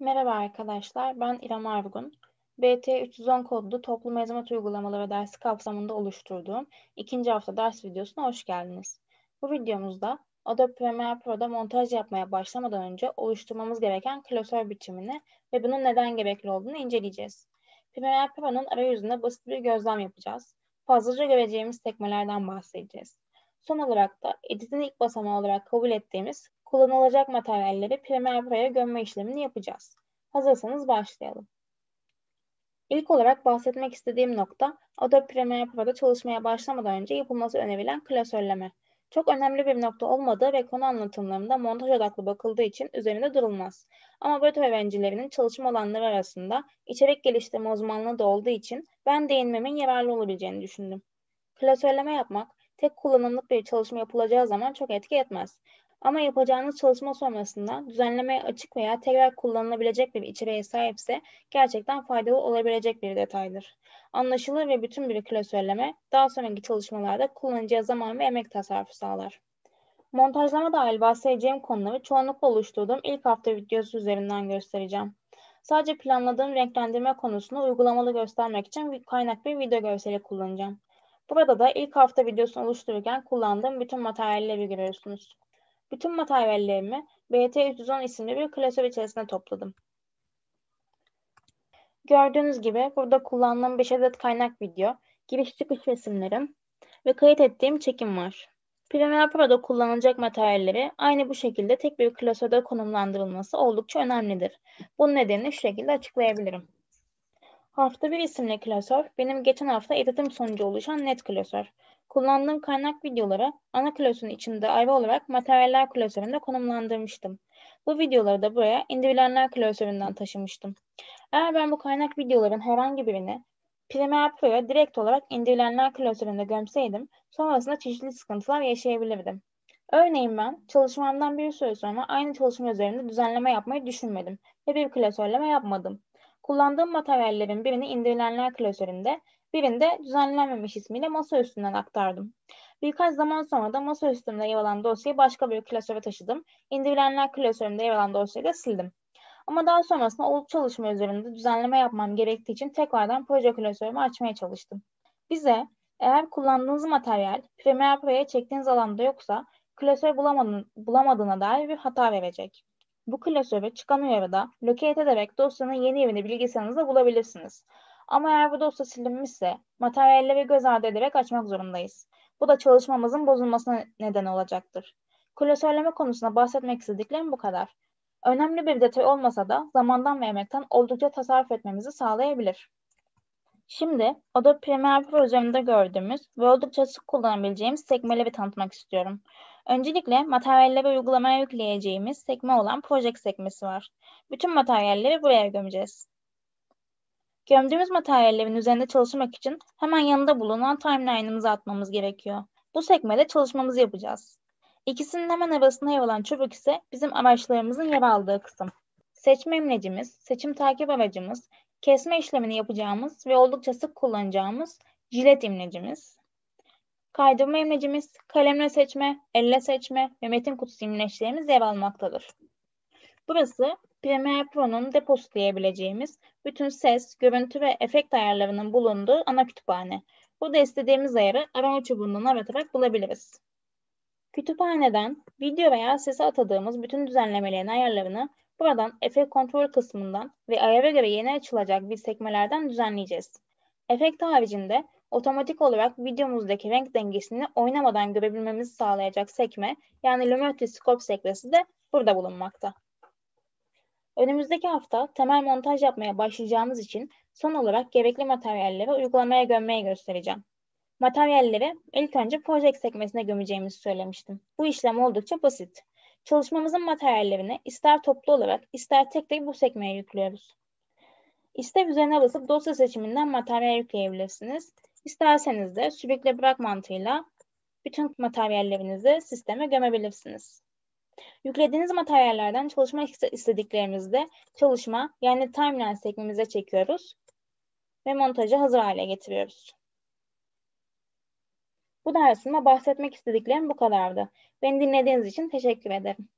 Merhaba arkadaşlar, ben İrem Arvgun. BT 310 kodlu toplu mezuniyet uygulamaları dersi kapsamında oluşturduğum ikinci hafta ders videosuna hoş geldiniz. Bu videomuzda Adobe Premiere Pro'da montaj yapmaya başlamadan önce oluşturmamız gereken klasör biçimini ve bunun neden gerekli olduğunu inceleyeceğiz. Premiere Pro'nun arayüzünde basit bir gözlem yapacağız. Fazlaca göreceğimiz tekmelerden bahsedeceğiz. Son olarak da editin ilk basamağı olarak kabul ettiğimiz kullanılacak materyalleri primer buraya gömme işlemini yapacağız. Hazırsanız başlayalım. İlk olarak bahsetmek istediğim nokta Adobe Premiere Pro'da çalışmaya başlamadan önce yapılması önerilen klasörleme. Çok önemli bir nokta olmadığı ve konu anlatımlarında montaj odaklı bakıldığı için üzerinde durulmaz. Ama böt öğrencilerinin çalışma alanları arasında içerik geliştirme uzmanlığı da olduğu için ben değinmemin yararlı olabileceğini düşündüm. Klasörleme yapmak, tek kullanımlık bir çalışma yapılacağı zaman çok etki etmez. Ama yapacağınız çalışma sonrasında düzenlemeye açık veya tekrar kullanılabilecek bir içeriğe sahipse gerçekten faydalı olabilecek bir detaydır. Anlaşılır ve bütün bir klasörleme daha sonraki çalışmalarda kullanıcıya zaman ve emek tasarrufu sağlar. Montajlama dahil bahsedeceğim konuları çoğunlukla oluşturduğum ilk hafta videosu üzerinden göstereceğim. Sadece planladığım renklendirme konusunu uygulamalı göstermek için kaynak bir video görseli kullanacağım. Burada da ilk hafta videosunu oluştururken kullandığım bütün materyalleri görüyorsunuz. Bütün materyallerimi BT310 isimli bir klasör içerisine topladım. Gördüğünüz gibi burada kullandığım 5 adet kaynak video, giriş çıkış resimlerim ve kayıt ettiğim çekim var. Premiere Pro'da kullanılacak materyalleri aynı bu şekilde tek bir klasörde konumlandırılması oldukça önemlidir. Bunun nedenini şu şekilde açıklayabilirim. Hafta 1 isimli klasör benim geçen hafta editim sonucu oluşan net klasör. Kullandığım kaynak videoları ana klasörün içinde ayrı olarak materyaller klasöründe konumlandırmıştım. Bu videoları da buraya indirilenler klasöründen taşımıştım. Eğer ben bu kaynak videoların herhangi birini Premiere Pro'ya direkt olarak indirilenler klasöründe gömseydim sonrasında çeşitli sıkıntılar yaşayabilirdim. Örneğin ben çalışmamdan bir süre sonra aynı çalışma üzerinde düzenleme yapmayı düşünmedim ve bir klasörleme yapmadım kullandığım materyallerin birini indirilenler klasöründe, birinde düzenlenmemiş ismiyle masa üstünden aktardım. Birkaç zaman sonra da masa üstümde yer alan dosyayı başka bir klasöre taşıdım. İndirilenler klasöründe yer alan dosyayı da sildim. Ama daha sonrasında o çalışma üzerinde düzenleme yapmam gerektiği için tekrardan proje klasörümü açmaya çalıştım. Bize eğer kullandığınız materyal Premiere Pro'ya çektiğiniz alanda yoksa klasör bulamadığına dair bir hata verecek. Bu klasöre çıkamıyor ya da locate ederek dosyanın yeni yerini bilgisayarınızda bulabilirsiniz. Ama eğer bu dosya silinmişse materyalleri göz ardı ederek açmak zorundayız. Bu da çalışmamızın bozulmasına neden olacaktır. Klasörleme konusunda bahsetmek istediklerim bu kadar. Önemli bir detay olmasa da zamandan ve emekten oldukça tasarruf etmemizi sağlayabilir. Şimdi Adobe Premiere Pro üzerinde gördüğümüz ve oldukça sık kullanabileceğimiz sekmeleri tanıtmak istiyorum. Öncelikle materyalle ve uygulamaya yükleyeceğimiz sekme olan Project sekmesi var. Bütün materyalleri buraya gömeceğiz. Gömdüğümüz materyallerin üzerinde çalışmak için hemen yanında bulunan timeline'ımızı atmamız gerekiyor. Bu sekmede çalışmamızı yapacağız. İkisinin hemen arasında yer alan çubuk ise bizim araçlarımızın yer aldığı kısım. Seçme imlecimiz, seçim takip aracımız, kesme işlemini yapacağımız ve oldukça sık kullanacağımız jilet imlecimiz, Kaydırma imlecimiz kalemle seçme, elle seçme ve metin kutusu imleçlerimiz yer almaktadır. Burası Premiere Pro'nun deposu diyebileceğimiz bütün ses, görüntü ve efekt ayarlarının bulunduğu ana kütüphane. Burada istediğimiz ayarı arama çubuğundan aratarak bulabiliriz. Kütüphaneden video veya sese atadığımız bütün düzenlemelerin ayarlarını buradan efekt kontrol kısmından ve ayara göre yeni açılacak bir sekmelerden düzenleyeceğiz. Efekt haricinde otomatik olarak videomuzdaki renk dengesini oynamadan görebilmemizi sağlayacak sekme yani lumetoscope sekmesi de burada bulunmakta. Önümüzdeki hafta temel montaj yapmaya başlayacağımız için son olarak gerekli materyalleri uygulamaya gömmeyi göstereceğim. Materyalleri ilk önce proje sekmesine gömeceğimizi söylemiştim. Bu işlem oldukça basit. Çalışmamızın materyallerini ister toplu olarak ister tek tek bu sekmeye yüklüyoruz. İster üzerine basıp dosya seçiminden materyal yükleyebilirsiniz. İsterseniz de sürükle bırak mantığıyla bütün materyallerinizi sisteme gömebilirsiniz. Yüklediğiniz materyallerden çalışma istediklerimizde çalışma yani timeline sekmemize çekiyoruz ve montajı hazır hale getiriyoruz. Bu dersimde bahsetmek istediklerim bu kadardı. Beni dinlediğiniz için teşekkür ederim.